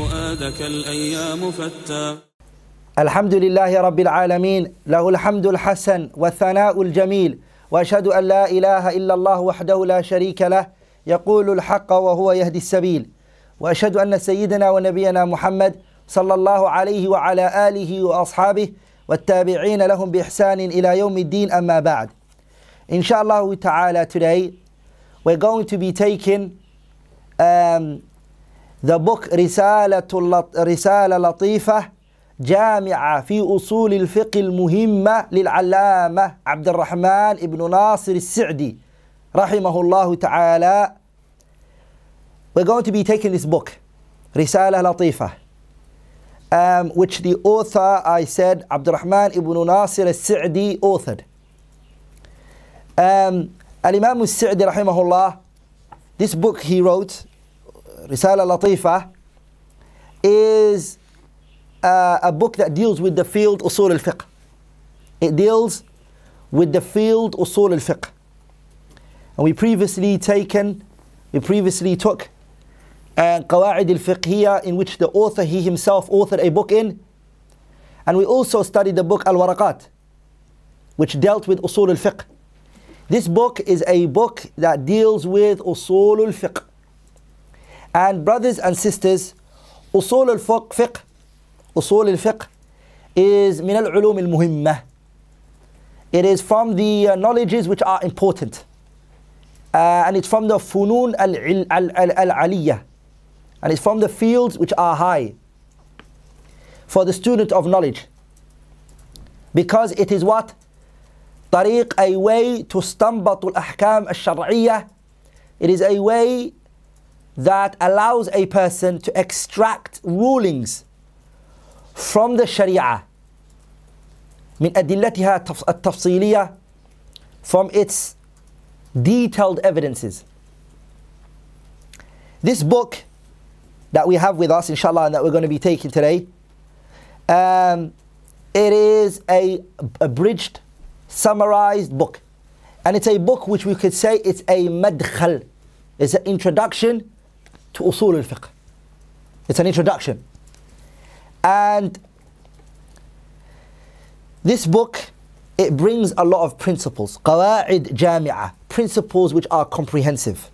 فؤادك الأيام فتى الحمد لله رب العالمين له الحمد الحسن والثناء الجميل وأشهد أن لا إله إلا الله وحده لا شريك له يقول الحق وهو يهدي السبيل وأشهد أن سيدنا ونبينا محمد صلى الله عليه وعلى آله وأصحابه والتابعين لهم بإحسان إلى يوم الدين أما بعد إن شاء الله تعالى today we're going to be taking um, The book رسالة, رسالة لطيفة جامعة في أصول الفقه المهمة للعلامة عبد الرحمن بن ناصر السعدي رحمه الله تعالى We're going to be taking this book رسالة لطيفة um, which the author I said عبد الرحمن بن ناصر السعدي authored um, الإمام السعدي رحمه الله this book he wrote Risala Latifa is uh, a book that deals with the field Usul al-Fiqh. It deals with the field Usul al-Fiqh. And we previously taken, we previously took uh, Qawa'id al-Fiqhiyya in which the author, he himself authored a book in. And we also studied the book Al-Waraqat, which dealt with Usul al-Fiqh. This book is a book that deals with Usul al-Fiqh. And brothers and sisters, أصول الفقه أصول الفقه is من العلوم المهمة. It is from the uh, knowledges which are important. Uh, and it's from the funun al-aliyah. And it's from the fields which are high for the student of knowledge. Because it is what? طريق, a way to stumble الأحكام الشرعية. al-shar'iyyah. is a way that allows a person to extract rulings from the Sharia من أدلتها التفصيلية from its detailed evidences. This book that we have with us, inshallah, and that we're going to be taking today, um, it is a abridged, summarized book. And it's a book which we could say it's a madkhal, it's an introduction to Usul al Fiqh. It's an introduction. And this book, it brings a lot of principles. قواعد Jami'ah, principles which are comprehensive,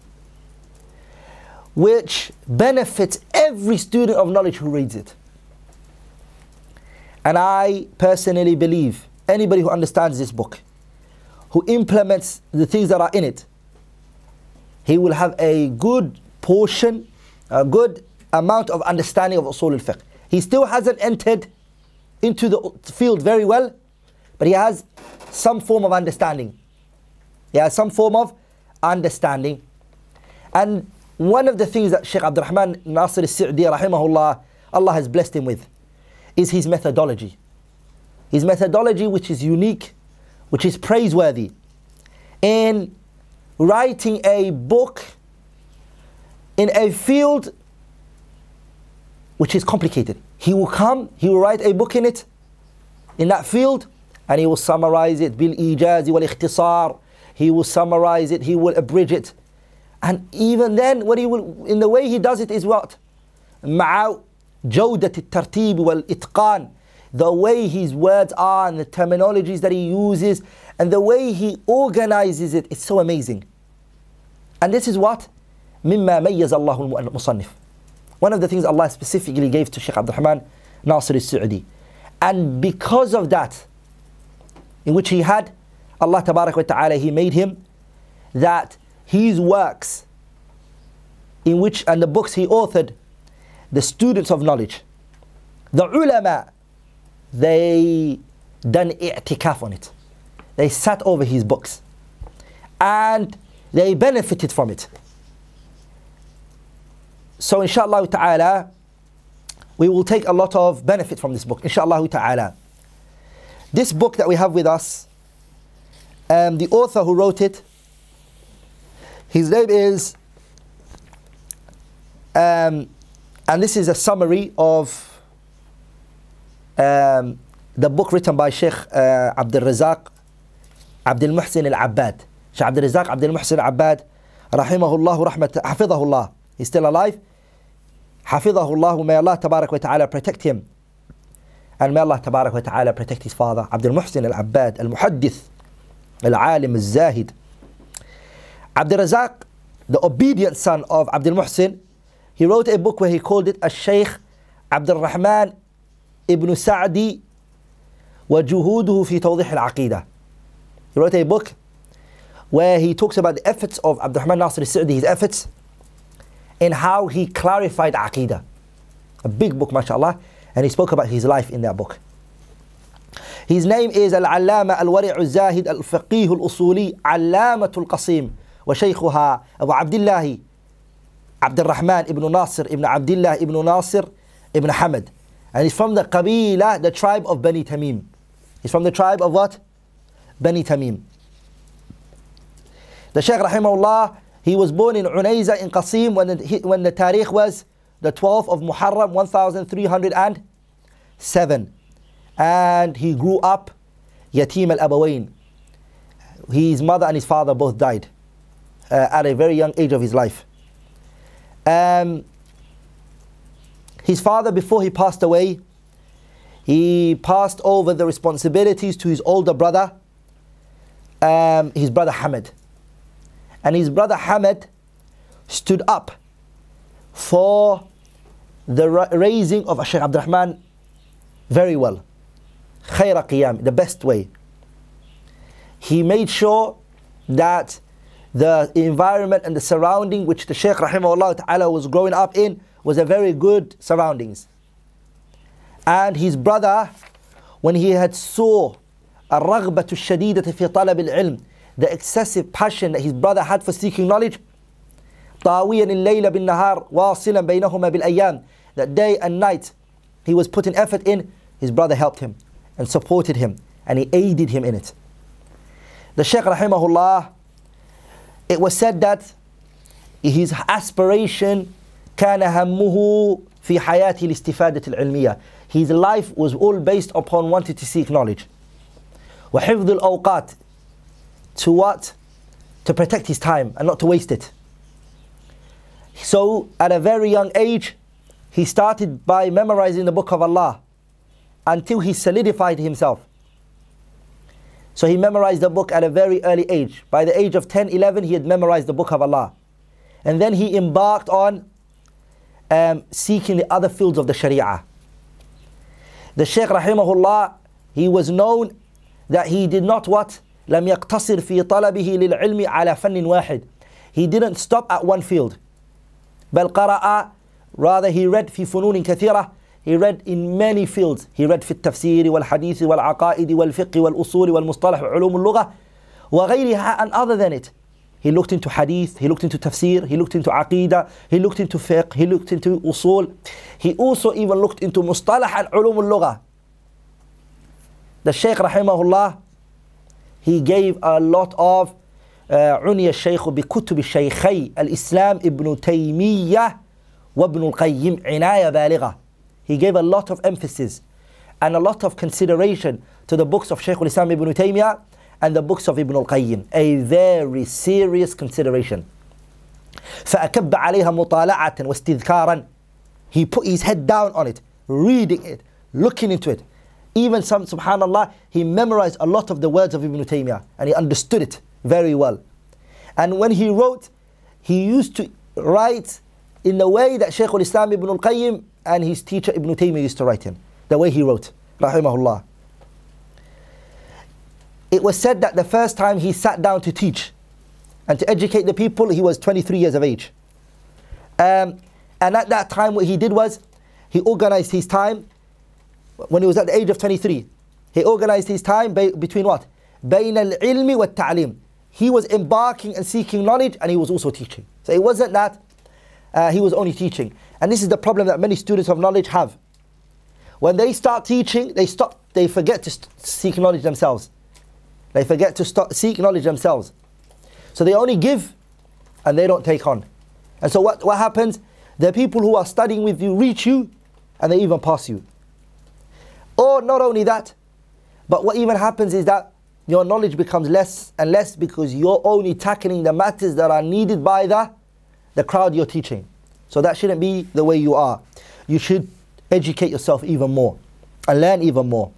which benefits every student of knowledge who reads it. And I personally believe anybody who understands this book, who implements the things that are in it, he will have a good portion, a good amount of understanding of usul al-fiqh. He still hasn't entered into the field very well, but he has some form of understanding. He has some form of understanding. And one of the things that Sheikh Rahman Nasir al-Sa'di rahimahullah, Allah has blessed him with, is his methodology. His methodology which is unique, which is praiseworthy. In writing a book in a field which is complicated. He will come, he will write a book in it, in that field, and he will summarize it bil ijaz ikhtisar. He will summarize it, he will abridge it. And even then, what he will, in the way he does it is what? مع جودة الترتيب والإتقان. The way his words are and the terminologies that he uses and the way he organizes it, it's so amazing. And this is what? مما ميز الله المصنف. One of the things Allah specifically gave to Sheikh Abdul Rahman Nasir al-Su'di. And because of that, in which he had, Allah Tabarak wa Ta'ala, he made him that his works in which, and the books he authored, the students of knowledge, the ulama, they done i'tikaf on it. They sat over his books. And they benefited from it. So inshallah ta'ala, we will take a lot of benefit from this book, inshallah ta'ala. This book that we have with us, um, the author who wrote it, his name is, um, and this is a summary of um, the book written by Sheikh uh, Abdul Razak Abdul Muhsin Al-Abbad. Sheikh Abdul Razak Abdul Muhsin Al-Abbad, rahimahullah, rahmat, hafidhahullah. He's still alive. Hafidahullah, may Allah tabarak wa ta'ala protect him. And may Allah tabarak wa ta'ala protect his father, Abdul Muhsin al Abad, al-Muhaddith, al-Alim, al-Zahid. Abdul Razak, the obedient son of Abdul Muhsin, he wrote a book where he called it Al-Shaykh Abdul Rahman Ibn Sa'di وجهوده في توضيح العقيدة. He wrote a book where he talks about the efforts of Abdul Rahman al-Sa'di, his efforts and how he clarified Aqidah. A big book, mashallah, and he spoke about his life in that book. His name is Al-Allama Al-Wari'u Zahid Al-Faqih Al-Usuli al Qasim وشيخها أبو عبد Abdullahi Abdul rahman ibn Nasir ibn Abdullah ibn Nasir ibn Hamad and he's from the Qabila the tribe of Bani Tamim he's from the tribe of what? Bani Tamim the Shaykh rahimahullah he was born in Unayza in Qasim when the, when the tarikh was the 12th of Muharram 1307. And he grew up Yatim al Abawain. His mother and his father both died uh, at a very young age of his life. Um, his father, before he passed away, he passed over the responsibilities to his older brother, um, his brother Hamid and his brother Hamad stood up for the raising of Sheikh Rahman very well. Khayra qiyam, the best way. He made sure that the environment and the surrounding which the Shaykh rahimahullah ta'ala was growing up in was a very good surroundings. And his brother, when he had saw a الرغبة fi في al-ilm the excessive passion that his brother had for seeking knowledge. الليل بالنهار بينهما بالأيام That day and night he was putting effort in, his brother helped him and supported him and he aided him in it. The Shaykh rahimahullah, it was said that his aspiration كان همه في حياته العلمية. His life was all based upon wanting to seek knowledge. وحفظ الأوقات to what? To protect his time and not to waste it. So, at a very young age, he started by memorizing the book of Allah until he solidified himself. So he memorized the book at a very early age. By the age of 10, 11, he had memorized the book of Allah. And then he embarked on um, seeking the other fields of the Sharia. The Shaykh Rahimahullah, he was known that he did not what? لم يقتصر في طلبه للعلم على فن واحد he didn't stop at one field بل قرأ rather he read في فنون كثيرة he read in many fields he read في التفسير والحديث والعقائد والفقه والأصول والمصطلح وعلوم اللغة وغيرها and other than it he looked into hadith he looked into tafsir he looked into aqidah he looked into fiqh he looked into usul he also even looked into مصطلح al اللغة the Shaykh رحمه الله He gave a lot of عني الشيخ بكتب الشيخي الإسلام ابن تيمية وابن القيم عناية بالغة. He gave a lot of emphasis and a lot of consideration to the books of Shaykh al-Islam ibn Taymiyyah and the books of Ibn al-Qayyim. A very serious consideration. فأكب عليها مطالعة واستذكارا. He put his head down on it, reading it, looking into it. Even some, subhanAllah, he memorized a lot of the words of Ibn Taymiyyah and he understood it very well. And when he wrote, he used to write in the way that Shaykh al-Islam Ibn al-Qayyim and his teacher Ibn Taymiyyah used to write in. The way he wrote, rahimahullah. It was said that the first time he sat down to teach and to educate the people, he was 23 years of age. Um, and at that time, what he did was, he organized his time when he was at the age of 23. He organized his time between what? Bain al-ilmi wa ta'lim. He was embarking and seeking knowledge and he was also teaching. So it wasn't that uh, he was only teaching. And this is the problem that many students of knowledge have. When they start teaching, they stop, they forget to seek knowledge themselves. They forget to seek knowledge themselves. So they only give and they don't take on. And so what, what happens? The people who are studying with you reach you and they even pass you. Or oh, not only that, but what even happens is that your knowledge becomes less and less because you're only tackling the matters that are needed by the, the crowd you're teaching. So that shouldn't be the way you are. You should educate yourself even more and learn even more.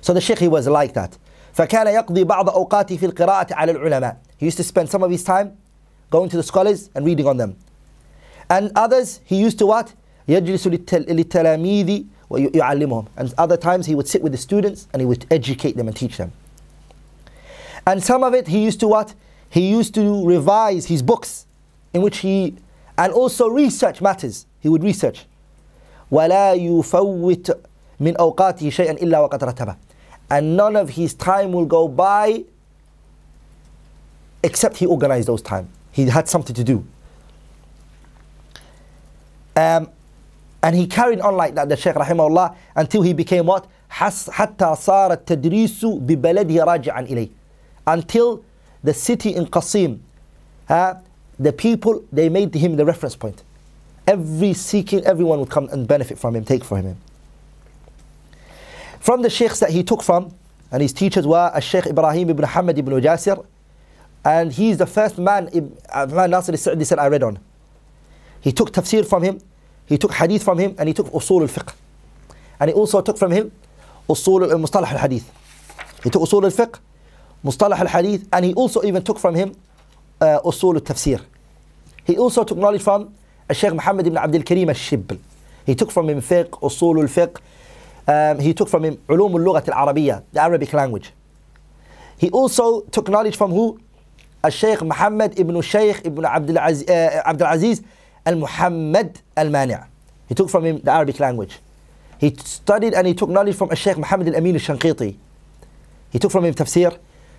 So the Sheikh, he was like that. فكان يقضي بعض في القراءة على العلماء. He used to spend some of his time going to the scholars and reading on them. And others, he used to what? يجلس للتلاميذ وَيُعَلِّمُهُمْ And other times he would sit with the students and he would educate them and teach them. And some of it he used to what? He used to revise his books in which he, and also research matters. He would research. وَلَا يُفَوِّتْ مِنْ أَوْقَاتِهِ شَيْئًا إِلَّا وَقَدْ رَتَبَهُ And none of his time will go by except he organized those time. He had something to do. Um, and he carried on like that, the Shaykh rahimahullah, until he became what? حتى صار التدريس ببلده راجعا إليه. Until the city in Qasim, uh, the people, they made him the reference point. Every seeking, everyone would come and benefit from him, take from him. From the sheikhs that he took from, and his teachers were a Sheikh Ibrahim ibn Hamad ibn Jasir, and he is the first man, uh, man Nasir al said I read on. He took tafsir from him, he took hadith from him and he took usul al-fiqh. And he also took from him usul al-mustalah al-hadith. He took usul al-fiqh, mustalah al-hadith, and he also even took from him uh, usul al-tafsir. He also took knowledge from uh, Sheikh Muhammad ibn Abdul Karim al-Shibl. He took from him fiqh, usul al-fiqh. Um, he took from him ulum al-lughat al-arabiyya, the Arabic language. He also took knowledge from who? Uh, Sheikh Muhammad ibn Sheikh ibn Abdul Aziz, uh, Abdul Aziz al-Muhammad al-Mani'. He took from him the Arabic language. He studied and he took knowledge from Sheikh Muhammad al-Amin al-Shanqiti. He took from him tafsir,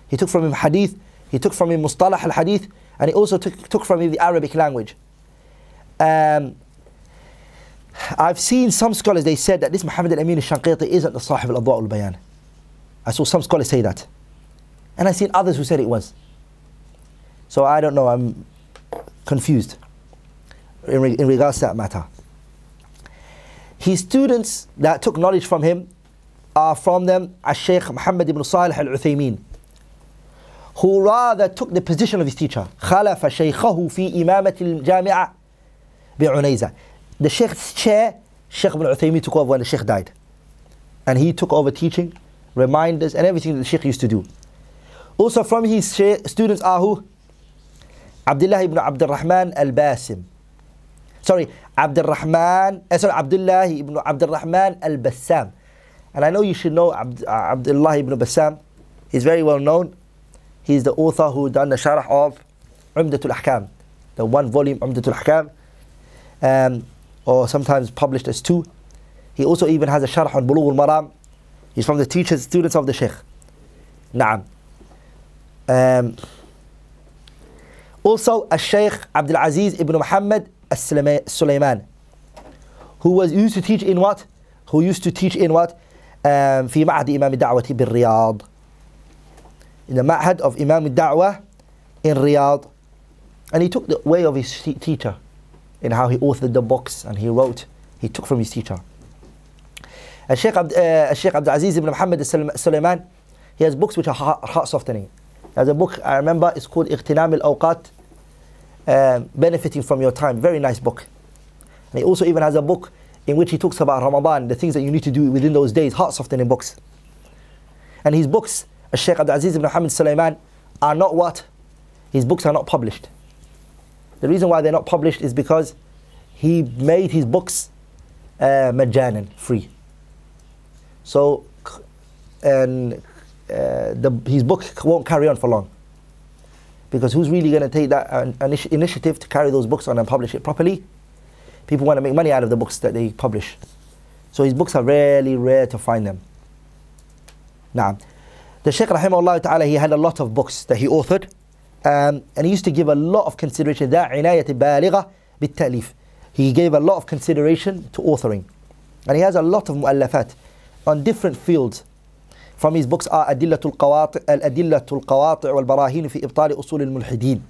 he took from him hadith, he took from him mustalah al-hadith, and he also took, took from him the Arabic language. Um, I've seen some scholars, they said that this Muhammad al-Amin al-Shanqiti isn't the Sahib al-Adwa al-Bayan. I saw some scholars say that. And I've seen others who said it was. So I don't know, I'm confused in, re in regards to that matter. His students that took knowledge from him are from them as Shaykh Muhammad ibn Salih al Uthaymeen, who rather took the position of his teacher. خلف شيخه في إمامة bi بعنيزة. The Sheikh's chair, Shaykh ibn Uthaymeen took over when the Shaykh died. And he took over teaching, reminders, and everything that the Shaykh used to do. Also from his students are who? Abdullah ibn Abdul Rahman al-Basim sorry, Rahman. uh, eh, sorry, Abdullah ibn Rahman al Bassam. And I know you should know Abd, uh, Abdullah ibn Bassam. He's very well known. He's the author who done the sharh of Umdatul Ahkam, the one volume Umdatul Ahkam, um, or sometimes published as two. He also even has a sharh on Bulugh al Maram. He's from the teachers, students of the Sheikh. Naam. Um, also, Al Sheikh Abdul Aziz ibn Muhammad Sulaiman, who was used to teach in what? Who used to teach in what? في معهد إمام الدعوة بالرياض. In the ma'had of Imam al-Da'wah in Riyadh. And he took the way of his teacher in how he authored the books and he wrote. He took from his teacher. Sheikh Abd, uh, Sheikh Abdul Aziz ibn Muhammad Sulaiman, he has books which are heart, heart softening. There's a book I remember, it's called Iqtinam al-Awqat um, benefiting from your time. Very nice book. And he also even has a book in which he talks about Ramadan, the things that you need to do within those days, heart softening books. And his books, Sheikh Abdul Aziz ibn Hamid Sulaiman, are not what? His books are not published. The reason why they're not published is because he made his books uh, majanan, free. So, and uh, the, his book won't carry on for long. Because who's really going to take that uh, initiative to carry those books on and publish it properly? People want to make money out of the books that they publish. So his books are really rare to find them. Now, the Shaykh rahimahullah ta'ala, he had a lot of books that he authored. Um, and he used to give a lot of consideration. That inayat He gave a lot of consideration to authoring. And he has a lot of mu'allafat on different fields. from his books are أدلة القواطع الأدلة القواطع والبراهين في إبطال أصول الملحدين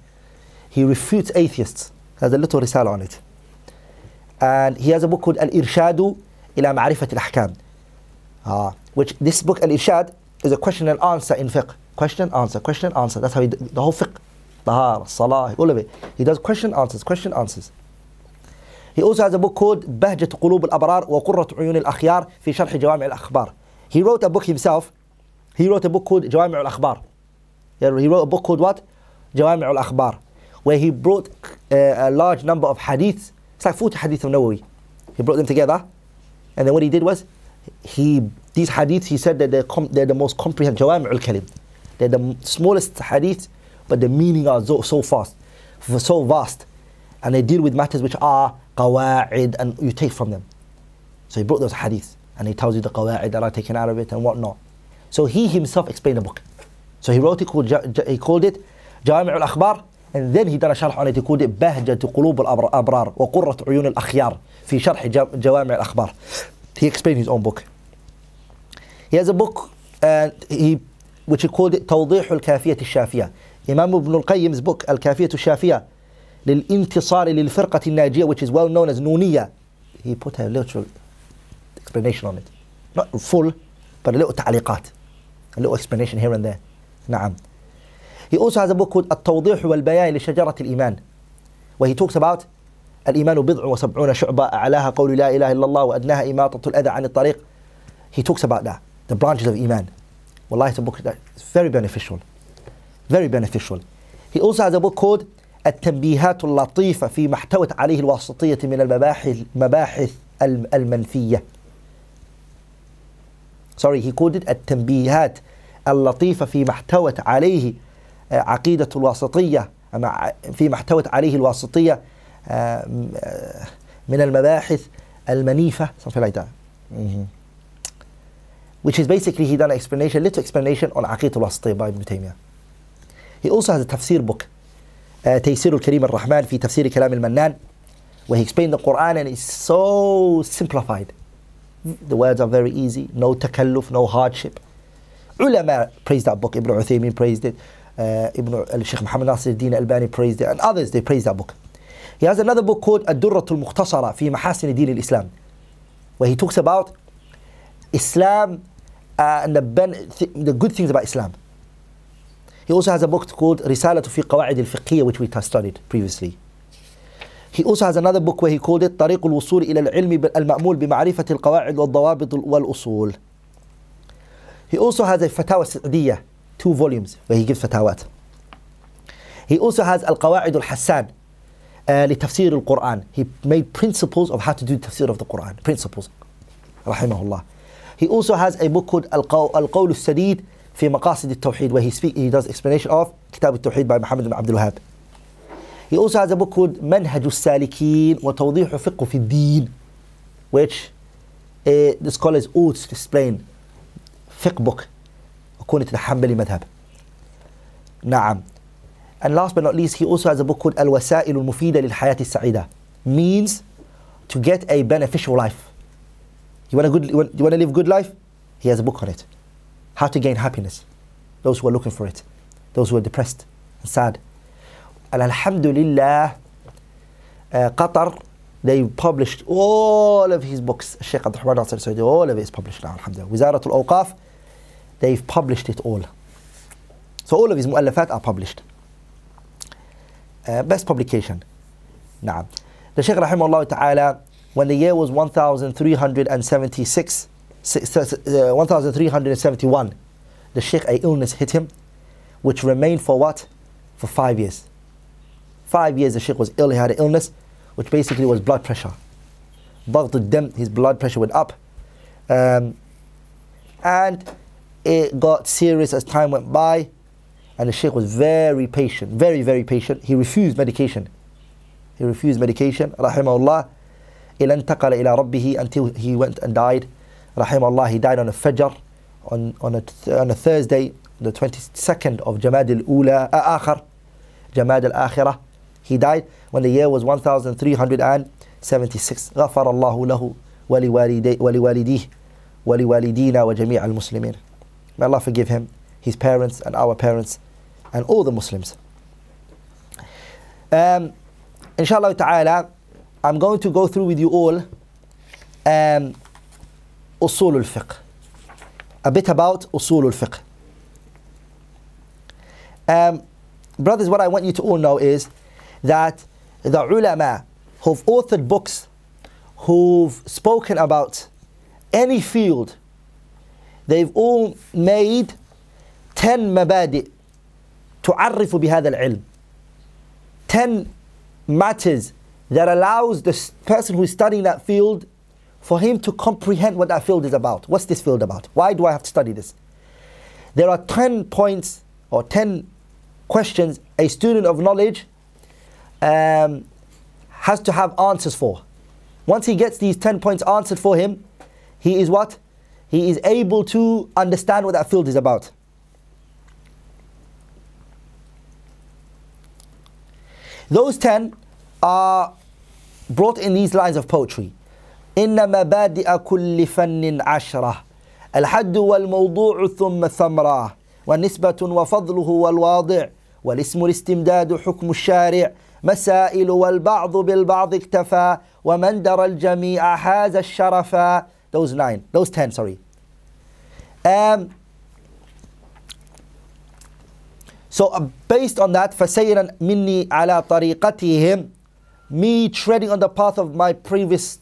he refutes atheists has a little رسالة on it and he has a book called الإرشاد إلى معرفة الأحكام Uh, which this book الإرشاد is a question and answer in fiqh question answer question answer that's how he the whole fiqh طهارة الصلاة all of it he does question answers question answers he also has a book called بهجة قلوب الأبرار وقرة عيون الأخيار في شرح جوامع الأخبار He wrote a book himself. He wrote a book called Jawami al-Akhbar. He wrote a book called what? Jawami al-Akhbar. Where he brought a, uh, a large number of hadiths. It's like 40 hadiths of Nawawi. He brought them together. And then what he did was, he these hadiths, he said that they're, they're the most comprehensive. Jawami al-Kalim. They're the smallest hadiths, but the meaning are so, so fast, so vast. And they deal with matters which are qawa'id, and you take from them. So he brought those hadiths. and he tells you the qawaid that are taken out of it and whatnot. So he himself explained the book. So he wrote it, called, he called it Jami' al-Akhbar and then he done a sharh on it, he called it Bahjat Qulub al-Abrar wa Qurrat Uyun al-Akhyar fi Sharh Jawami' al-Akhbar. He explained his own book. He has a book and he, which he called it Tawdih al-Kafiyat al الشافية. Imam Ibn al-Qayyim's book, Al-Kafiyat al-Shafiyah, للانتصار للفرقة الناجية, which is well known as Nuniyah. He put a literal explanation on it not full but a little تعليقات a little explanation here and there نعم he also has a book called التوضيح والبيان لشجرة الإيمان where he talks about الإيمان بضع وسبعون شعبة أعلاها قول لا إله إلا الله وأدناها إماطة الأذى عن الطريق he talks about that the branches of iman Wallahi, it's a book that's very beneficial very beneficial he also has a book called التنبيهات اللطيفة في احتوت عليه الواسطية من المباحث المباحث المنفية sorry he quoted التنبيهات اللطيفة في احتوت عليه عقيدة الواسطية في احتوت عليه الواسطية من المباحث المنيفة something like that which is basically he done an explanation little explanation on عقيدة الواسطية by Ibn Taymiyyah he also has a tafsir book تيسير الكريم الرحمن في تفسير كلام المنان where he explained the Quran and it's so simplified The words are very easy. No takalluf, no hardship. Ulama praised that book. Ibn Uthaymeen praised it. Uh, Ibn al-Sheikh Muhammad Nasir al-Din al-Bani praised it. And others, they praised that book. He has another book called Ad-Durratul Mukhtasara fi Mahasin Din al-Islam. Where he talks about Islam uh, and the, th the good things about Islam. He also has a book called Risalatu fi Qawaid al-Fiqhiyya which we studied previously. He also has another book where he called it طريق الوصول إلى العلم المأمول بمعرفة القواعد والضوابط والأصول. He also has a Fatawa سعدية two volumes where he gives fatawat. He also has القواعد الحسان uh, لتفسير القرآن. He made principles of how to do tafsir of the Quran. Principles. رحمه الله. He also has a book called القول السديد في مقاصد التوحيد where he, speak, he does explanation of كتاب التوحيد by Muhammad ibn Abdul Wahab. He also has a book called Manhaj al-Salikin wa Tawdih Fiqh fi Deen, which uh, the scholars ought to explain fiqh book according to the Hanbali madhab. Naam. And last but not least, he also has a book called Al-Wasa'il al-Mufida lil-Hayat al-Sa'ida. Means to get a beneficial life. You want, a good, you, want, you want to live a good life? He has a book on it. How to gain happiness. Those who are looking for it. Those who are depressed and sad. Alhamdulillah, uh, Qatar, they published all of his books. Sheikh Abdul Rahman Nasir Saudi, all of it is published now, Alhamdulillah. Wizarat al Awqaf, they've published it all. So all of his mu'allafat are published. Uh, best publication. now The Shaykh Rahimahullah Ta'ala, when the year was 1376, uh, 1371, the Shaykh, a illness hit him, which remained for what? For five years. Five years the Sheikh was ill, he had an illness, which basically was blood pressure. Baghdad his blood pressure went up. Um, and it got serious as time went by. And the Sheikh was very patient, very, very patient. He refused medication. He refused medication, rahimahullah. إِلَا انْتَقَلَ إِلَىٰ رَبِّهِ Until he went and died. Rahimahullah, he died on a Fajr, on, on, a, on a Thursday, the 22nd of Jamad al-Ula, uh, Akhar, Jamad al-Akhirah. He died when the year was 1376. غفر الله له ولوالديه ولوالدينا وجميع المسلمين. May Allah forgive him, his parents and our parents and all the Muslims. Um, inshallah ta'ala, I'm going to go through with you all um, usul al-fiqh. A bit about usul al-fiqh. Um, brothers, what I want you to all know is that the ulama who've authored books, who've spoken about any field, they've all made 10 mabadi' to تعرف al-ilm. 10 matters that allows the person who is studying that field for him to comprehend what that field is about. What's this field about? Why do I have to study this? There are 10 points or 10 questions a student of knowledge um, has to have answers for. Once he gets these 10 points answered for him, he is what? He is able to understand what that field is about. Those 10 are brought in these lines of poetry. إن مبادئ كل فن عشرة الحد والموضوع ثم ثمرة ونسبة وفضله والواضع والاسم الاستمداد حكم الشارع مسائل والبعض بالبعض اكتفى ومن درى الجميع حاز الشرف those nine those ten sorry um, So uh, based on that, فَسَيْرًا مِنِّي عَلَى طَرِيقَتِهِمْ Me treading on the path of my previous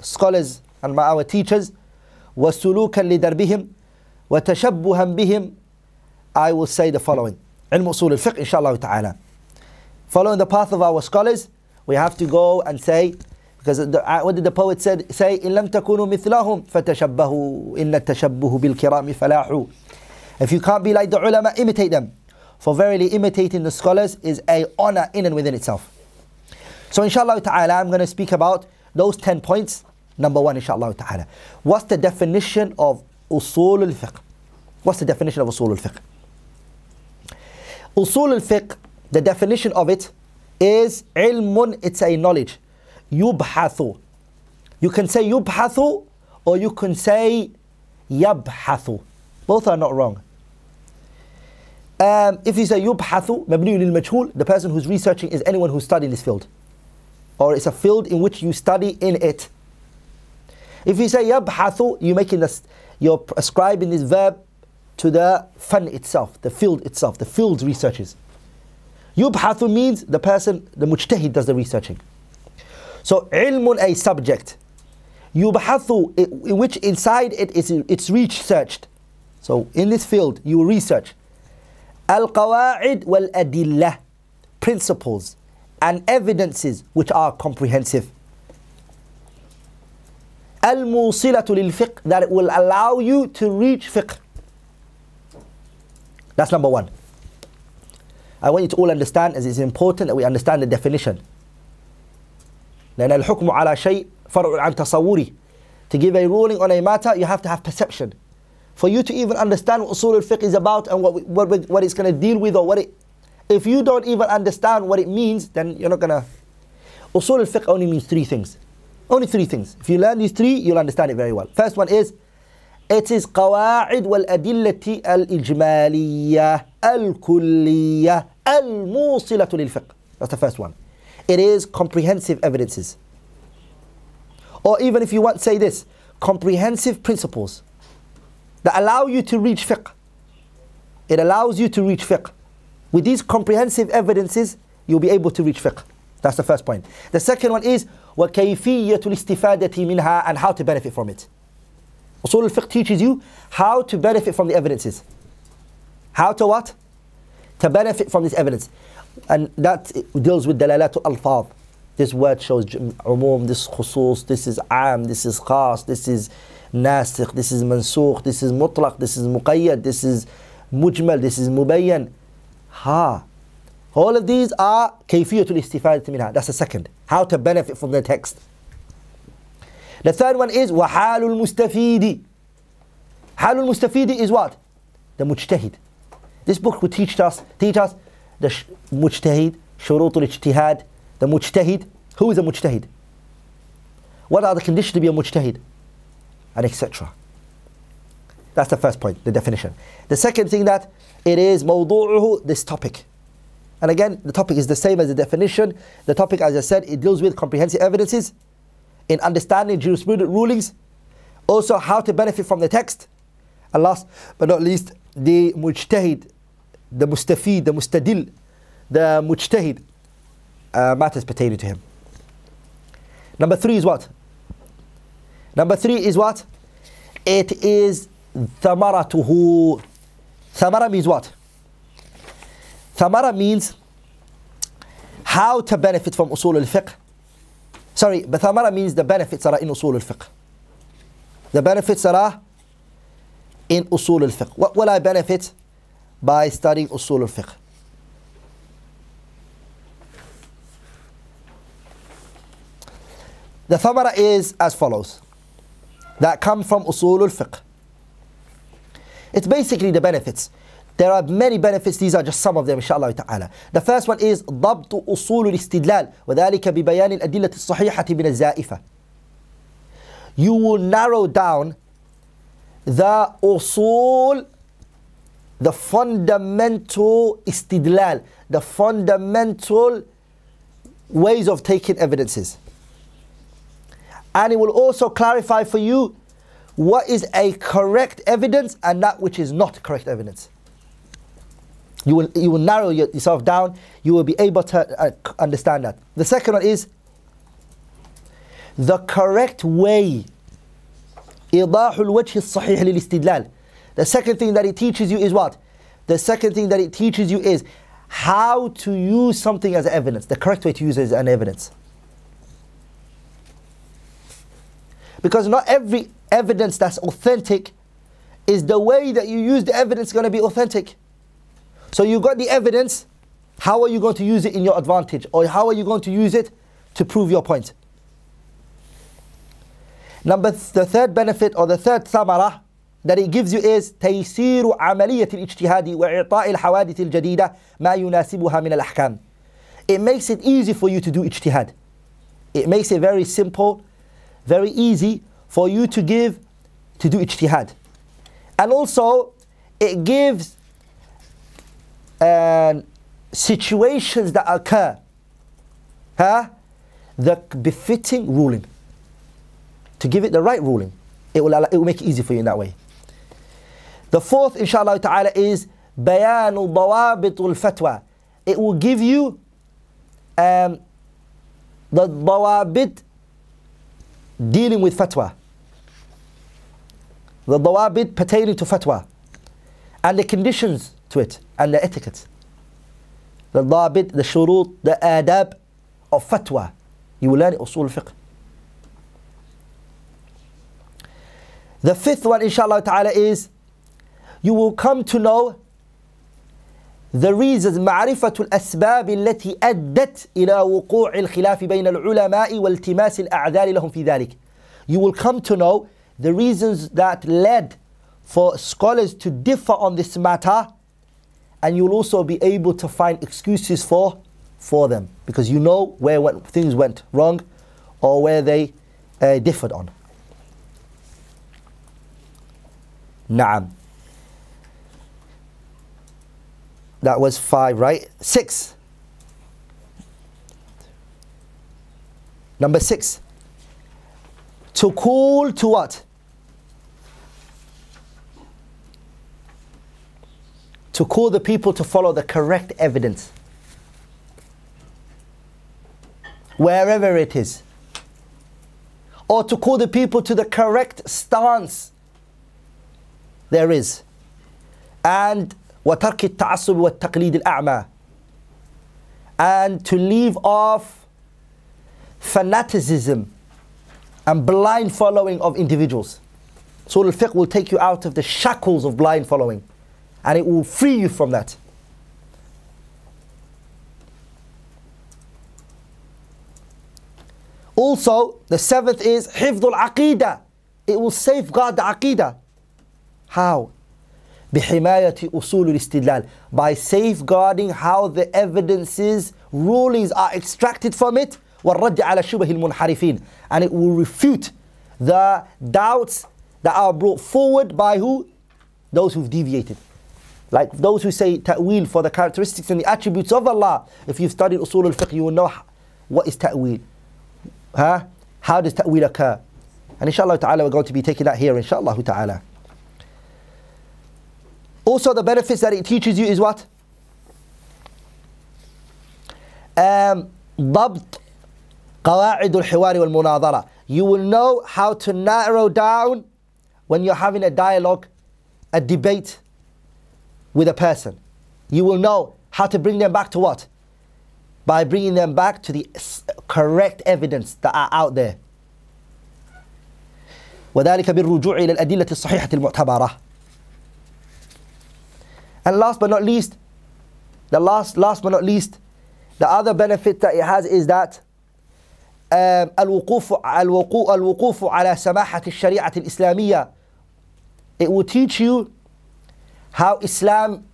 scholars and my, our teachers وَسُلُوكًا لِدَرْبِهِمْ وَتَشَبُّهًا بِهِمْ I will say the following علم أصول الفقه إن شاء الله تعالى following the path of our scholars, we have to go and say, because the, uh, what did the poet said, say, إِن لَمْ تَكُونُوا مِثْلَهُمْ فَتَشَبَّهُوا إِنَّ التَّشَبُّهُ بِالْكِرَامِ فَلَاحُوا If you can't be like the ulama, imitate them. For verily imitating the scholars is a honor in and within itself. So inshallah ta'ala, I'm going to speak about those 10 points. Number one, inshallah ta'ala. What's the definition of usul al-fiqh? What's the definition of usul al-fiqh? Usul al-fiqh the definition of it is ilmun, it's a knowledge. Yubhathu. You can say yubhathu or you can say yabhathu. Both are not wrong. Um, if you say yubhathu, mabniyu lil the person who's researching is anyone who's studying this field. Or it's a field in which you study in it. If you say yabhathu, you're making this, you're ascribing this verb to the fun itself, the field itself, the field researches. Yubhathu means the person, the mujtahid does the researching. So ilmun, a subject. Yubhathu, in which inside it is it's researched. So in this field, you research. Al-qawa'id wal-adillah. Principles and evidences which are comprehensive. al musilatul fiqh that it will allow you to reach fiqh. That's number one. I want you to all understand as it's important that we understand the definition. To give a ruling on a matter, you have to have perception. For you to even understand what usul al-fiqh is about and what, what, what it's going to deal with or what it... If you don't even understand what it means, then you're not going to... Usul al-fiqh only means three things. Only three things. If you learn these three, you'll understand it very well. First one is, it is wal-adilla al والأدلة al-kulliya. Al-Musilatu lil That's the first one. It is comprehensive evidences. Or even if you want, say this, comprehensive principles that allow you to reach fiqh. It allows you to reach fiqh. With these comprehensive evidences, you'll be able to reach fiqh. That's the first point. The second one is وَكَيْفِيَّةُ الْإِسْتِفَادَةِ مِنْهَا and how to benefit from it. Usul al-fiqh teaches you how to benefit from the evidences. How to what? to benefit from this evidence. And that deals with dalalatu al-fadh. This word shows umum, this khusus, this is am, this is khas, this is nasikh, this is mansukh, this is mutlaq, this is muqayyad, this is mujmal, this is mubayyan. Ha. All of these are kayfiyatul istifadati minha. That's the second. How to benefit from the text. The third one is wa wahalul mustafidi. Halul mustafidi is what? The mujtahid. This book will teach us, teach us the mujtahid, shurut al-ijtihad, the mujtahid. Who is a mujtahid? What are the conditions to be a mujtahid? And etc. That's the first point, the definition. The second thing that it is mawdu'uhu, this topic. And again, the topic is the same as the definition. The topic, as I said, it deals with comprehensive evidences in understanding jurisprudent rulings, also how to benefit from the text, and last but not least, the mujtahid, the mustafid, the mustadil, the mujtahid, uh, matters pertaining to him. Number three is what? Number three is what? It is thamaratuhu. Thamara means what? Thamara means how to benefit from usul al-fiqh. Sorry, but thamara means the benefits are in usul al-fiqh. The benefits are in usul al-fiqh. What will I benefit? by studying usul al-fiqh. The thamara is as follows. That come from usul al-fiqh. It's basically the benefits. There are many benefits. These are just some of them, inshallah ta'ala. The first one is ضبط أصول الاستدلال وذلك ببيان الأدلة الصحيحة من الزائفة. You will narrow down the أصول the fundamental istidlal, the fundamental ways of taking evidences. And it will also clarify for you what is a correct evidence and that which is not correct evidence. You will, you will narrow yourself down, you will be able to uh, understand that. The second one is the correct way. إضاح الوجه الصحيح للاستدلال the second thing that it teaches you is what? The second thing that it teaches you is how to use something as evidence. The correct way to use it is an evidence. Because not every evidence that's authentic is the way that you use the evidence going to be authentic. So you got the evidence, how are you going to use it in your advantage? Or how are you going to use it to prove your point? Number th the third benefit or the third samara that it gives you is تيسير عملية الاجتهاد وإعطاء الحوادث الجديدة ما يناسبها من الأحكام. It makes it easy for you to do ijtihad. It makes it very simple, very easy for you to give, to do ijtihad. And also, it gives uh, situations that occur huh? the befitting ruling. To give it the right ruling, it will, allow, it will make it easy for you in that way. The fourth, inshallah ta'ala, is Bayanu Dawabitul Fatwa. It will give you um, the Dawabit dealing with fatwa. The Dawabit pertaining to fatwa. And the conditions to it, and the etiquette. The Dawabit, the shurut, the adab of fatwa. You will learn usul fiqh. The fifth one, inshallah ta'ala, is you will come to know the reasons معرفة الأسباب التي أدت إلى وقوع الخلاف بين العلماء والتماس الأعذار لهم في ذلك you will come to know the reasons that led for scholars to differ on this matter and you'll also be able to find excuses for for them because you know where went, things went wrong or where they uh, differed on. نعم. That was 5, right? 6. Number 6. To call to what? To call the people to follow the correct evidence. Wherever it is. Or to call the people to the correct stance there is. And وترك التعصب والتقليد الأعمى and to leave off fanaticism and blind following of individuals. so the fiqh will take you out of the shackles of blind following and it will free you from that. Also, the seventh is Hifdul Aqidah. It will safeguard the Aqidah. How? By safeguarding how the evidences, rulings are extracted from it وَالرَّدِّ عَلَى شُبَهِ الْمُنْحَرِفِينَ And it will refute the doubts that are brought forward by who? Those who've deviated. Like those who say ta'wil for the characteristics and the attributes of Allah. If you've studied usul al-fiqh, you will know what is ta'wil. Huh? How does ta'wil occur? And inshallah ta'ala, we're going to be taking that here, inshallah ta'ala. Also, the benefits that it teaches you is what? ضبط قواعد الحوار والمناظرة. You will know how to narrow down when you're having a dialogue, a debate with a person. You will know how to bring them back to what? By bringing them back to the correct evidence that are out there. وذلك بالرجوع إلى الأدلة الصحيحة المعتبرة. And last but not least, the last, last but not least, the other benefit that it has is that الوقوف على سماحة الشريعة الإسلامية it will teach you how Islam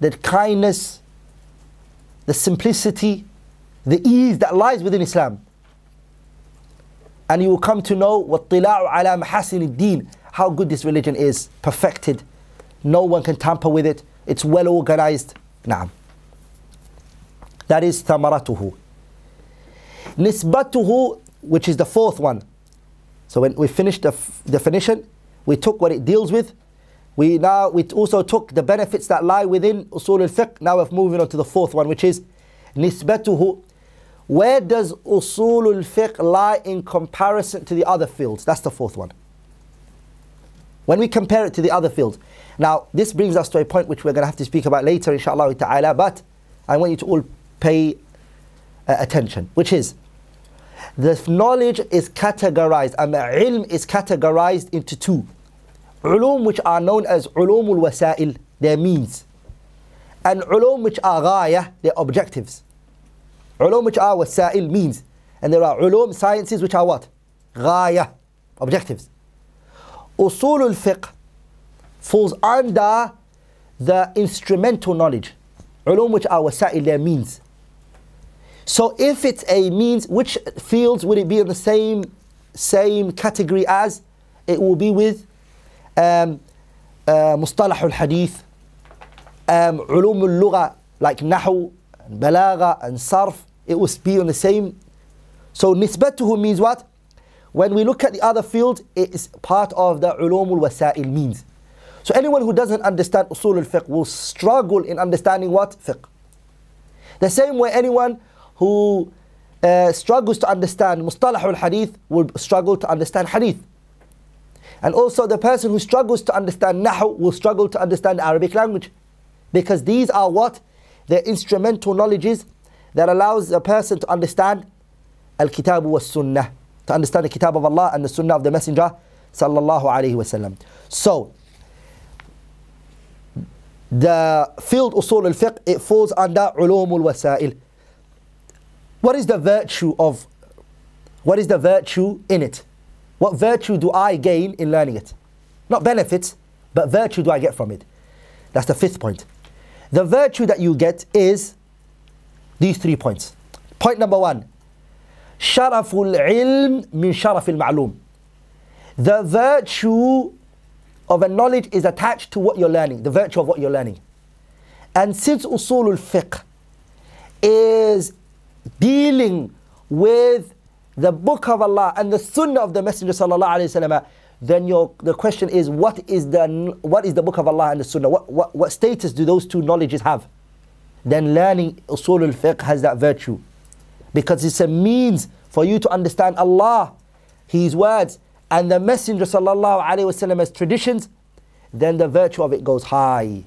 the kindness the simplicity the ease that lies within Islam and you will come to know واطلاع على محاسن الدين how good this religion is perfected no one can tamper with it. It's well organized. Naam. That is tamaratuhu. Nisbatuhu, which is the fourth one. So when we finished the definition, we took what it deals with. We now we also took the benefits that lie within usul al-fiqh. Now we're moving on to the fourth one, which is nisbatuhu. Where does usul al-fiqh lie in comparison to the other fields? That's the fourth one. When we compare it to the other fields, now, this brings us to a point which we're going to have to speak about later, inshallah ta'ala, but I want you to all pay uh, attention, which is the knowledge is categorized and the ilm is categorized into two ulum which are known as ulumul wasail, their means, and ulum which are ghaya, their objectives. Ulum which are wasail means, and there are ulum sciences which are what? Ghaya, objectives. Usulul fiqh falls under the instrumental knowledge, ulum which our wasa'il means. So if it's a means, which fields would it be in the same, same category as? It will be with um, uh, mustalah al-hadith, um, ulum al-lugha, like nahu, and balagha, and sarf, it will be on the same. So nisbatuhu means what? When we look at the other field, it is part of the ulum al-wasa'il means. So anyone who doesn't understand usul al-fiqh will struggle in understanding what? Fiqh. The same way anyone who uh, struggles to understand mustalah al-hadith will struggle to understand hadith. And also the person who struggles to understand nahu will struggle to understand Arabic language. Because these are what? the instrumental knowledges that allows a person to understand al-kitab wa sunnah. To understand the kitab of Allah and the sunnah of the messenger sallallahu alayhi wa So, the field usul al-fiqh, it falls under ulumul What is the virtue of, what is the virtue in it? What virtue do I gain in learning it? Not benefits, but virtue do I get from it? That's the fifth point. The virtue that you get is these three points. Point number one, sharaful ilm min al ma'lum. The virtue of a knowledge is attached to what you're learning, the virtue of what you're learning. And since usulul fiqh is dealing with the book of Allah and the sunnah of the Messenger sallallahu alaihi wasallam, then your the question is what is the what is the book of Allah and the sunnah? What what, what status do those two knowledges have? Then learning usulul fiqh has that virtue because it's a means for you to understand Allah, His words, and the Messenger sallallahu alaihi has traditions, then the virtue of it goes high.